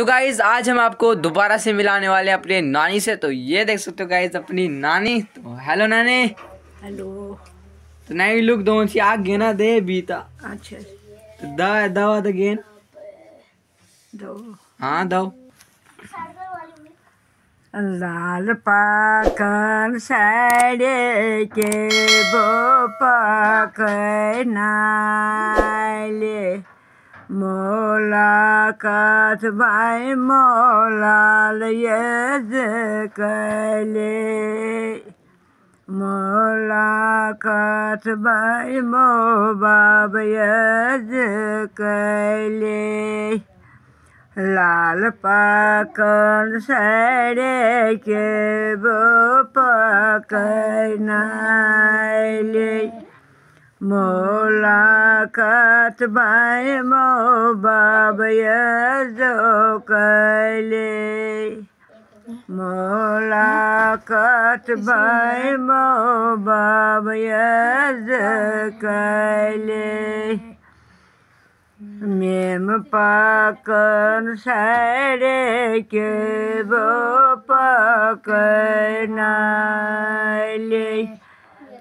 तो गाइज आज हम आपको दोबारा से मिलाने वाले अपने नानी से तो ये देख सकते हो गाइज अपनी नानी तो हेलो नानी हेलो तो नहीं लुक दो आग गेना दे बीता अच्छा, अच्छा तो दवा दवा तो गेन दो हाँ दो लाल पाकर साड़े के बो नाले मुलाकात भाई मौलाल यज कैले मुलाकात भाई मोबाब यज कैले लाल पाकन सड़े के वो पकनाइले मुलाकात भाई मोहबाब जो कैले मुलाकात भाई मोहबाब जो कैले मेम पाकन सारे के वो पकनाले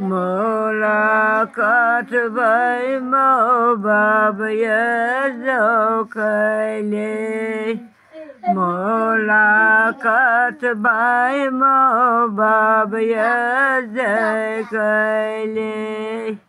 ملاقات بای ما باب یزو کلی ملاقات بای ما باب یزو کلی